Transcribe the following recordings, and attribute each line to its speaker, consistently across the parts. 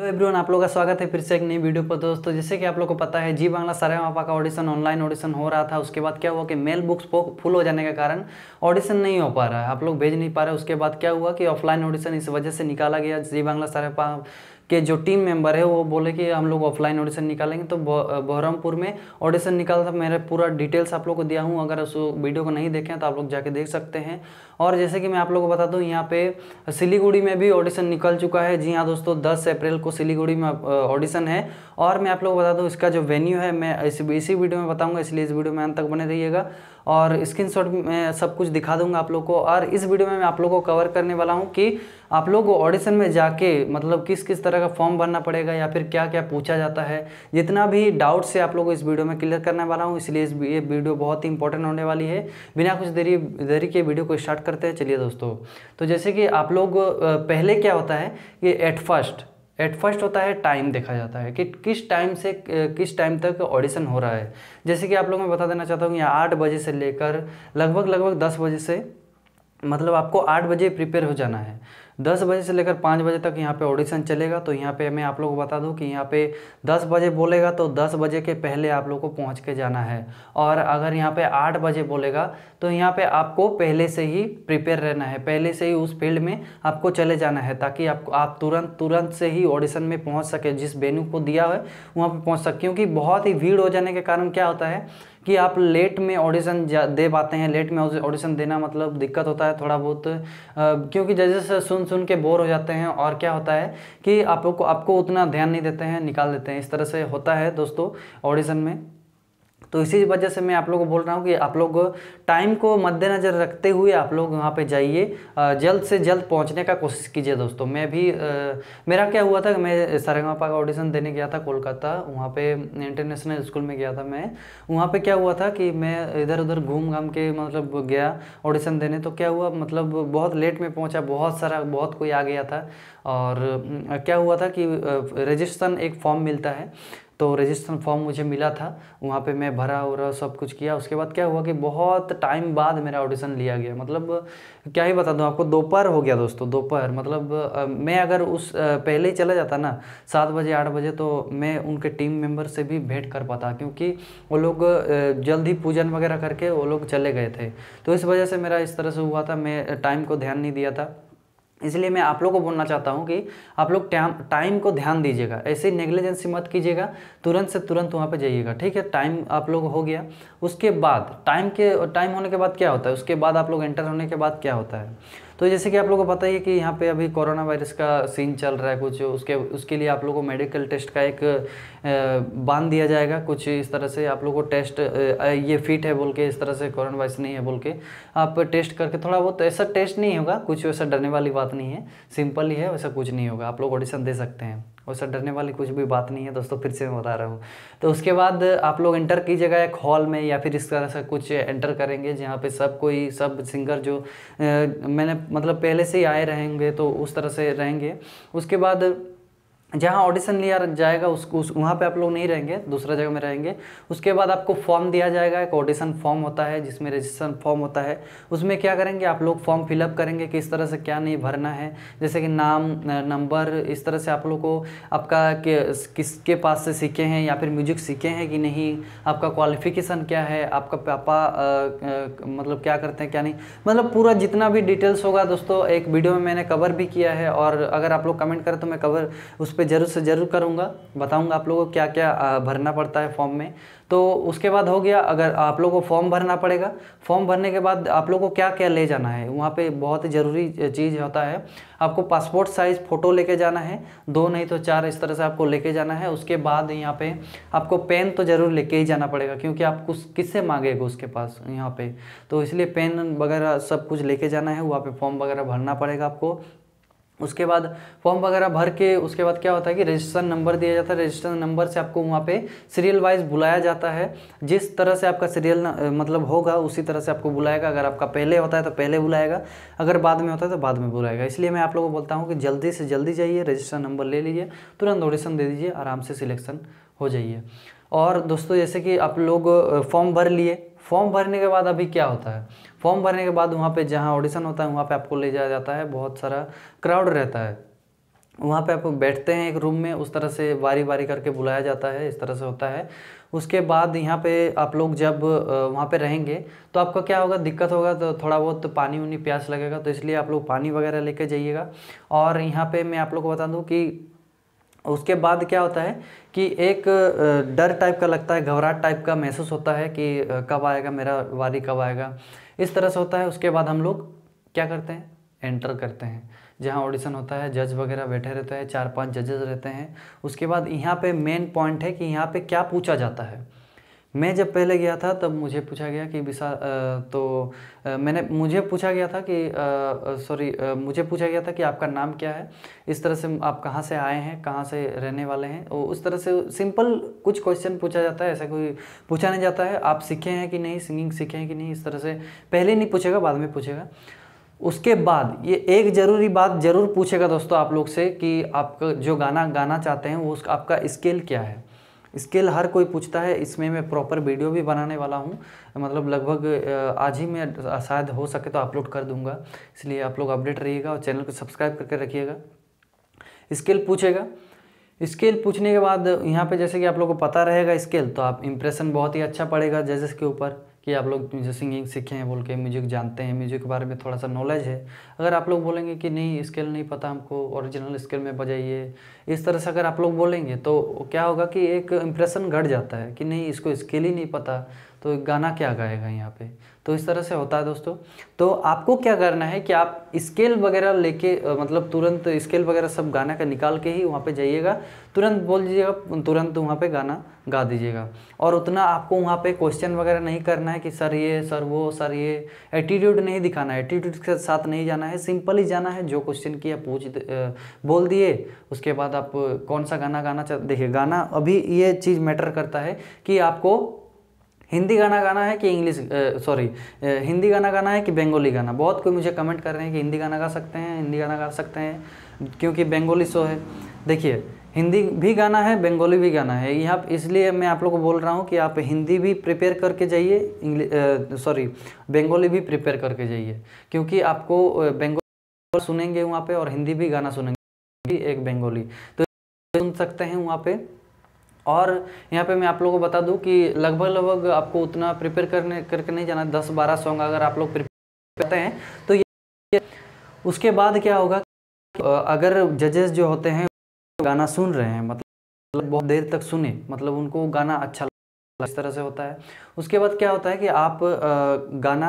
Speaker 1: hello everyone आप लोग का स्वागत है फिर से एक नई वीडियो पर दोस्तों जैसे कि आप लोग को पता है जी बांग्ला सरेगामा का ऑडिशन ऑनलाइन ऑडिशन हो रहा था उसके बाद क्या हुआ कि मेल बुक्स फुल हो जाने के कारण ऑडिशन नहीं हो पा रहा है आप लोग भेज नहीं पा रहे उसके बाद क्या हुआ कि ऑफलाइन ऑडिशन इस वजह से निकाला गया जी बांग्ला सरेपा के जो टीम मेंबर है वो बोले कि हम लोग ऑफलाइन ऑडिशन निकालेंगे तो बहरमपुर में ऑडिशन निकाला था मेरा पूरा डिटेल्स आप लोग को दिया हूँ अगर उस वीडियो को नहीं देखें तो आप लोग जाके देख सकते हैं और जैसे कि मैं आप लोग को बता दूँ यहाँ पे सिलीगुड़ी में भी ऑडिशन निकल चुका है जी हाँ दोस्तों दस अप्रैल को सिलीगुड़ी में ऑडिशन है और मैं आप लोग को बता दूँ इसका जो वेन्यू है मैं इस इसी वीडियो में बताऊँगा इसलिए इस वीडियो में अंत तक बने रहिएगा और शॉट में सब कुछ दिखा दूंगा आप लोग को और इस वीडियो में मैं आप लोग को कवर करने वाला हूँ कि आप लोग को ऑडिशन में जाके मतलब किस किस तरह का फॉर्म भरना पड़ेगा या फिर क्या क्या पूछा जाता है जितना भी डाउट से आप लोग को इस वीडियो में क्लियर करने वाला हूँ इसलिए इस ये वीडियो बहुत ही इंपॉर्टेंट होने वाली है बिना कुछ देरी देरी के वीडियो को स्टार्ट करते हैं चलिए दोस्तों तो जैसे कि आप लोग पहले क्या होता है कि एट फर्स्ट एट फर्स्ट होता है टाइम देखा जाता है कि किस टाइम से किस टाइम तक ऑडिशन हो रहा है जैसे कि आप लोग मैं बता देना चाहता हूँ यहाँ आठ बजे से लेकर लगभग लगभग दस बजे से मतलब आपको आठ बजे प्रिपेयर हो जाना है दस बजे से लेकर पाँच बजे तक यहाँ पे ऑडिशन चलेगा तो यहाँ पे मैं आप लोग को बता दूँ कि यहाँ पे दस बजे बोलेगा तो दस बजे के पहले आप लोग को पहुँच के जाना है और अगर यहाँ पे आठ बजे बोलेगा तो यहाँ पे आपको पहले से ही प्रिपेयर रहना है पहले से ही उस फील्ड में आपको चले जाना है ताकि आप आप तुरंत तुरंत से ही ऑडिशन में पहुँच सके जिस वेन्यू को दिया है वहाँ पर पहुँच सके क्योंकि बहुत ही भीड़ हो जाने के कारण क्या होता है कि आप लेट में ऑडिशन दे पाते हैं लेट में ऑडिशन देना मतलब दिक्कत होता है थोड़ा बहुत क्योंकि जजेस सुन सुन के बोर हो जाते हैं और क्या होता है कि आपको आपको उतना ध्यान नहीं देते हैं निकाल देते हैं इस तरह से होता है दोस्तों ऑडिशन में तो इसी वजह से मैं आप लोग को बोल रहा हूँ कि आप लोग टाइम को मद्देनज़र रखते हुए आप लोग वहाँ पर जाइए जल्द से जल्द पहुँचने का कोशिश कीजिए दोस्तों मैं भी आ, मेरा क्या हुआ था मैं सारेगामा का ऑडिशन देने गया था कोलकाता वहाँ पर इंटरनेशनल स्कूल में गया था मैं वहाँ पर क्या हुआ था कि मैं इधर उधर घूम घाम के मतलब गया ऑडिशन देने तो क्या हुआ मतलब बहुत लेट में पहुँचा बहुत सारा बहुत कोई आ गया था और क्या हुआ था कि रजिस्ट्रेशन एक फॉर्म मिलता है तो रजिस्ट्रेशन फॉर्म मुझे मिला था वहाँ पे मैं भरा उरा सब कुछ किया उसके बाद क्या हुआ कि बहुत टाइम बाद मेरा ऑडिशन लिया गया मतलब क्या ही बता दूँ आपको दोपहर हो गया दोस्तों दोपहर मतलब मैं अगर उस पहले ही चला जाता ना सात बजे आठ बजे तो मैं उनके टीम मेंबर से भी भेंट कर पाता क्योंकि वो लोग जल्द ही पूजन वगैरह करके वो लोग चले गए थे तो इस वजह से मेरा इस तरह से हुआ था मैं टाइम को ध्यान नहीं दिया था इसलिए मैं आप लोग को बोलना चाहता हूँ कि आप लोग टाइम टाइम को ध्यान दीजिएगा ऐसे नेग्लिजेंसी मत कीजिएगा तुरंत से तुरंत वहाँ पे जाइएगा ठीक है टाइम आप लोग हो गया उसके बाद टाइम के टाइम होने के बाद क्या होता है उसके बाद आप लोग एंटर होने के बाद क्या होता है तो जैसे कि आप लोगों को पता ही है कि यहाँ पे अभी कोरोना वायरस का सीन चल रहा है कुछ उसके उसके लिए आप लोगों को मेडिकल टेस्ट का एक बांध दिया जाएगा कुछ इस तरह से आप लोगों को टेस्ट ये फिट है बोल के इस तरह से कोरोना वायरस नहीं है बोल के आप टेस्ट करके थोड़ा बहुत ऐसा टेस्ट नहीं होगा कुछ वैसा डरने वाली बात नहीं है सिंपल ही है वैसा कुछ नहीं होगा आप लोग ऑडिशन दे सकते हैं सर डरने वाली कुछ भी बात नहीं है दोस्तों फिर से मैं बता रहा हूँ तो उसके बाद आप लोग एंटर कीजिएगा एक हॉल में या फिर इस तरह से कुछ एंटर करेंगे जहाँ पे सब कोई सब सिंगर जो ए, मैंने मतलब पहले से ही आए रहेंगे तो उस तरह से रहेंगे उसके बाद जहाँ ऑडिशन लिया जाएगा उसको उस, वहाँ पे आप लोग नहीं रहेंगे दूसरा जगह में रहेंगे उसके बाद आपको फॉर्म दिया जाएगा एक ऑडिशन फॉर्म होता है जिसमें रजिस्ट्रेशन फॉर्म होता है उसमें क्या करेंगे आप लोग फॉर्म फिलअप करेंगे किस तरह से क्या नहीं भरना है जैसे कि नाम नंबर इस तरह से आप लोग को आपका किसके पास से सीखे हैं या फिर म्यूजिक सीखे हैं कि नहीं आपका क्वालिफिकेशन क्या है आपका पापा मतलब क्या करते हैं क्या नहीं मतलब पूरा जितना भी डिटेल्स होगा दोस्तों एक वीडियो में मैंने कवर भी किया है और अगर आप लोग कमेंट करें तो मैं कवर उस पर जरूर से ज़रूर करूँगा बताऊँगा आप लोगों को क्या क्या भरना पड़ता है फॉर्म में तो उसके बाद हो गया अगर आप लोगों को फॉर्म भरना पड़ेगा फॉर्म भरने के बाद आप लोगों को क्या क्या ले जाना है वहाँ पे बहुत ज़रूरी चीज़ होता है आपको पासपोर्ट साइज़ फ़ोटो लेके जाना है दो नहीं तो चार इस तरह से आपको लेके जाना है उसके बाद यहाँ पे आपको पेन तो ज़रूर लेके ही जाना पड़ेगा क्योंकि आप कुछ किससे मांगेगा उसके पास यहाँ पे तो इसलिए पेन वगैरह सब कुछ लेके जाना है वहाँ पे फॉर्म वगैरह भरना पड़ेगा आपको उसके बाद फॉर्म वगैरह भर के उसके बाद क्या होता है कि रजिस्ट्रेशन नंबर दिया जाता है रजिस्ट्रेशन नंबर से आपको वहाँ पे सीरियल वाइज बुलाया जाता है जिस तरह से आपका सीरियल मतलब होगा उसी तरह से आपको बुलाएगा अगर आपका पहले होता है तो पहले बुलाएगा अगर बाद में होता है तो बाद में बुलाएगा इसलिए मैं आप लोगों को बोलता हूँ कि जल्दी से जल्दी जाइए रजिस्ट्रेशन नंबर ले लीजिए तुरंत ऑडिशन दे दीजिए आराम से सिलेक्शन हो जाइए और दोस्तों जैसे कि आप लोग फॉर्म भर लिए फॉर्म भरने के बाद अभी क्या होता है फॉर्म भरने के बाद वहाँ पे जहाँ ऑडिशन होता है वहाँ पे आपको ले जाया जाता है बहुत सारा क्राउड रहता है वहाँ पे आप बैठते हैं एक रूम में उस तरह से बारी बारी करके बुलाया जाता है इस तरह से होता है उसके बाद यहाँ पे आप लोग जब वहाँ पे रहेंगे तो आपका क्या होगा दिक्कत होगा तो थोड़ा बहुत पानी उनी प्यास लगेगा तो इसलिए आप लोग पानी वगैरह लेके जाइएगा और यहाँ पे मैं आप लोग को बता दूँ कि उसके बाद क्या होता है कि एक डर टाइप का लगता है घबराहट टाइप का महसूस होता है कि कब आएगा मेरा वारी कब आएगा इस तरह से होता है उसके बाद हम लोग क्या करते हैं एंटर करते हैं जहाँ ऑडिशन होता है जज वगैरह बैठे रहते हैं चार पांच जजेस रहते हैं उसके बाद यहाँ पे मेन पॉइंट है कि यहाँ पे क्या पूछा जाता है मैं जब पहले गया था तब मुझे पूछा गया कि विशाल तो मैंने मुझे पूछा गया था कि सॉरी मुझे पूछा गया था कि आपका नाम क्या है इस तरह से आप कहाँ से आए हैं कहाँ से रहने वाले हैं और उस तरह से सिंपल कुछ क्वेश्चन पूछा जाता है ऐसा कोई पूछा नहीं जाता है आप सीखे हैं कि नहीं सिंगिंग सीखे हैं कि नहीं इस तरह से पहले नहीं पूछेगा बाद में पूछेगा उसके बाद ये एक ज़रूरी बात ज़रूर पूछेगा दोस्तों आप लोग से कि आपका जो गाना गाना चाहते हैं वो उसका आपका स्केल क्या है स्केल हर कोई पूछता है इसमें मैं प्रॉपर वीडियो भी बनाने वाला हूँ मतलब लगभग आज ही मैं शायद हो सके तो अपलोड कर दूँगा इसलिए आप लोग अपडेट रहिएगा और चैनल को सब्सक्राइब करके रखिएगा स्केल पूछेगा स्केल पूछने के बाद यहाँ पे जैसे कि आप लोग को पता रहेगा स्केल तो आप इम्प्रेशन बहुत ही अच्छा पड़ेगा जजेस के ऊपर कि आप लोग मुझे सिंगिंग सीखे हैं बोल के म्यूजिक जानते हैं म्यूजिक के बारे में थोड़ा सा नॉलेज है अगर आप लोग बोलेंगे कि नहीं स्केल नहीं पता हमको ओरिजिनल स्केल में बजाइए इस तरह से अगर आप लोग बोलेंगे तो क्या होगा कि एक इम्प्रेशन घट जाता है कि नहीं इसको स्केल ही नहीं पता तो गाना क्या गाएगा यहाँ पे तो इस तरह से होता है दोस्तों तो आपको क्या करना है कि आप स्केल वगैरह लेके मतलब तुरंत स्केल वगैरह सब गाना का निकाल के ही वहाँ पे जाइएगा तुरंत बोल दीजिएगा तुरंत वहाँ पे गाना गा दीजिएगा और उतना आपको वहाँ पे क्वेश्चन वगैरह नहीं करना है कि सर ये सर वो सर ये एटीट्यूड नहीं दिखाना है एटीट्यूड के साथ नहीं जाना है सिंपल ही जाना है जो क्वेश्चन किया पूछ बोल दिए उसके बाद आप कौन सा गाना गाना देखिए गाना अभी ये चीज़ मैटर करता है कि आपको हिंदी गाना गाना है कि इंग्लिश सॉरी हिंदी गाना गाना है कि बंगाली गाना बहुत कोई मुझे कमेंट कर रहे हैं कि हिंदी गाना गा सकते हैं हिंदी गाना गा सकते हैं क्योंकि बंगाली शो है देखिए हिंदी भी गाना है बंगाली भी गाना है यहाँ इसलिए मैं आप लोग को बोल रहा हूँ कि आप हिंदी भी प्रिपेयर करके जाइए इंग्लिश सॉरी बंगाली भी प्रिपेयर करके जाइए क्योंकि आपको बंगाली सुनेंगे वहाँ पे और हिंदी भी गाना सुनेंगे एक बंगाली तो सुन सकते हैं वहाँ पे और यहाँ पे मैं आप लोगों को बता दूँ कि लगभग लगभग आपको उतना प्रिपेयर करने करके नहीं जाना दस बारह सॉन्ग अगर आप लोग प्रिपेयर करते हैं तो ये उसके बाद क्या होगा अगर जजेस जो होते हैं गाना सुन रहे हैं मतलब बहुत देर तक सुने मतलब उनको गाना अच्छा इस तरह से होता है उसके बाद क्या होता है कि आप गाना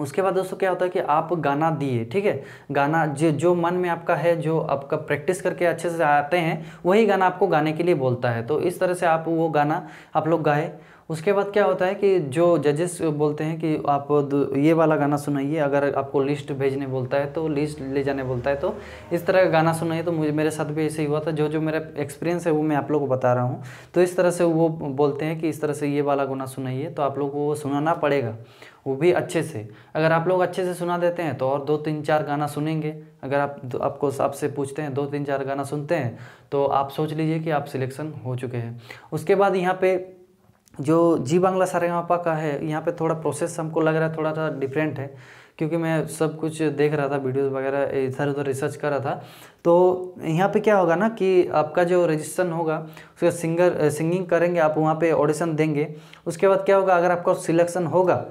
Speaker 1: उसके बाद दोस्तों क्या होता है कि आप गाना दिए ठीक है गाना जो जो मन में आपका है जो आपका प्रैक्टिस करके अच्छे से आते हैं वही गाना आपको गाने के लिए बोलता है तो इस तरह से आप वो गाना आप लोग गाए उसके बाद क्या होता है कि जो जजेस बोलते हैं कि आप ये वाला गाना सुनाइए अगर आपको लिस्ट भेजने बोलता है तो लिस्ट ले जाने बोलता है तो इस तरह का गाना सुनाइए तो मुझे मेरे साथ भी ऐसे ही हुआ था जो जो मेरा एक्सपीरियंस है वो मैं आप लोग को बता रहा हूँ तो इस तरह से वो बोलते हैं कि इस तरह से ये वाला गाना सुनाइए तो आप लोग को वो सुनाना पड़ेगा वो भी अच्छे से अगर आप लोग अच्छे से सुना देते हैं तो और दो तीन चार गाना सुनेंगे अगर आप आपको आपसे पूछते हैं दो तीन चार गाना सुनते हैं तो आप सोच लीजिए कि आप सिलेक्शन हो चुके हैं उसके बाद यहाँ पे जो जी बांग्ला सारेगामा का है यहाँ पे थोड़ा प्रोसेस हमको लग रहा है थोड़ा सा डिफरेंट है क्योंकि मैं सब कुछ देख रहा था वीडियोस वगैरह इधर उधर रिसर्च कर रहा था तो यहाँ पे क्या होगा ना कि आपका जो रजिस्ट्रेशन होगा उसका सिंगर सिंगिंग करेंगे आप वहाँ पे ऑडिशन देंगे उसके बाद क्या होगा अगर आपका सिलेक्शन होगा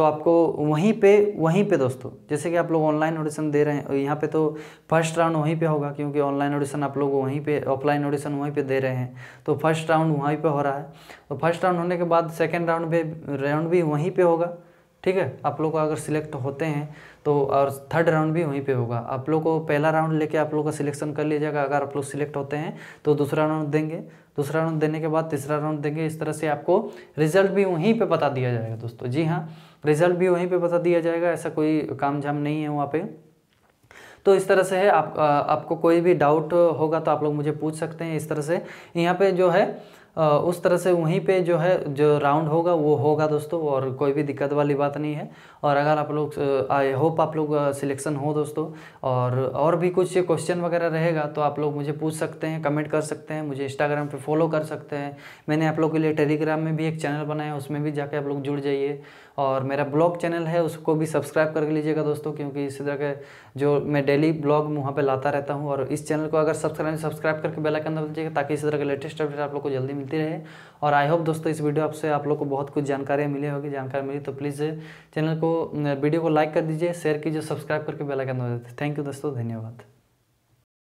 Speaker 1: तो आपको वहीं पे वहीं पे दोस्तों जैसे कि आप लोग ऑनलाइन ऑडिशन दे रहे हैं यहाँ पे तो फर्स्ट राउंड वहीं पे होगा क्योंकि ऑनलाइन ऑडिशन आप लोग वहीं पे ऑफलाइन ऑडिशन वहीं पे दे रहे हैं तो फर्स्ट राउंड वहीं पे हो रहा है तो फर्स्ट राउंड होने के बाद सेकेंड राउंड भी राउंड भी वहीं पर होगा ठीक है आप लोग अगर सिलेक्ट होते हैं तो और थर्ड राउंड भी वहीं पे होगा आप लोग को पहला राउंड लेके आप लोग का सिलेक्शन कर लीजिएगा अगर आप लोग सिलेक्ट होते हैं तो दूसरा राउंड देंगे दूसरा राउंड देने के बाद तीसरा राउंड देंगे इस तरह से आपको रिजल्ट भी वहीं पर बता दिया जाएगा दोस्तों जी हाँ रिजल्ट भी वहीं पर बता दिया जाएगा ऐसा कोई काम झाम नहीं है वहाँ पर तो इस तरह से है आप आ, आपको कोई भी डाउट होगा तो आप लोग मुझे पूछ सकते हैं इस तरह से यहाँ पे जो है उस तरह से वहीं पे जो है जो राउंड होगा वो होगा दोस्तों और कोई भी दिक्कत वाली बात नहीं है और अगर आप लोग आई होप आप लोग सिलेक्शन हो दोस्तों और और भी कुछ क्वेश्चन वगैरह रहेगा तो आप लोग मुझे पूछ सकते हैं कमेंट कर सकते हैं मुझे इंस्टाग्राम पर फॉलो कर सकते हैं मैंने आप लोग के लिए टेलीग्राम में भी एक चैनल बनाया उसमें भी जाके आप लोग जुड़ जाइए और मेरा ब्लॉग चैनल है उसको भी सब्सक्राइब करके लीजिएगा दोस्तों क्योंकि इसी तरह के जो मैं डेली ब्लॉग वहाँ पर लाता रहता हूँ और इस चैनल को अगर सब्सक्राइब सब्सक्राइब करके बेल आइकन दबा दीजिएगा ताकि इसी तरह के लेटेस्ट अपडेट आप लोग को जल्दी मिलती रहे और आई होप दोस्तों इस वीडियो आपसे आप लोग को बहुत कुछ जानकारी मिली होगी जानकारी मिली तो प्लीज़ चैनल को वीडियो को लाइक कर दीजिए शेयर कीजिए सब्सक्राइब करके बेल आइकन दबा दीजिए थैंक यू दोस्तों धन्यवाद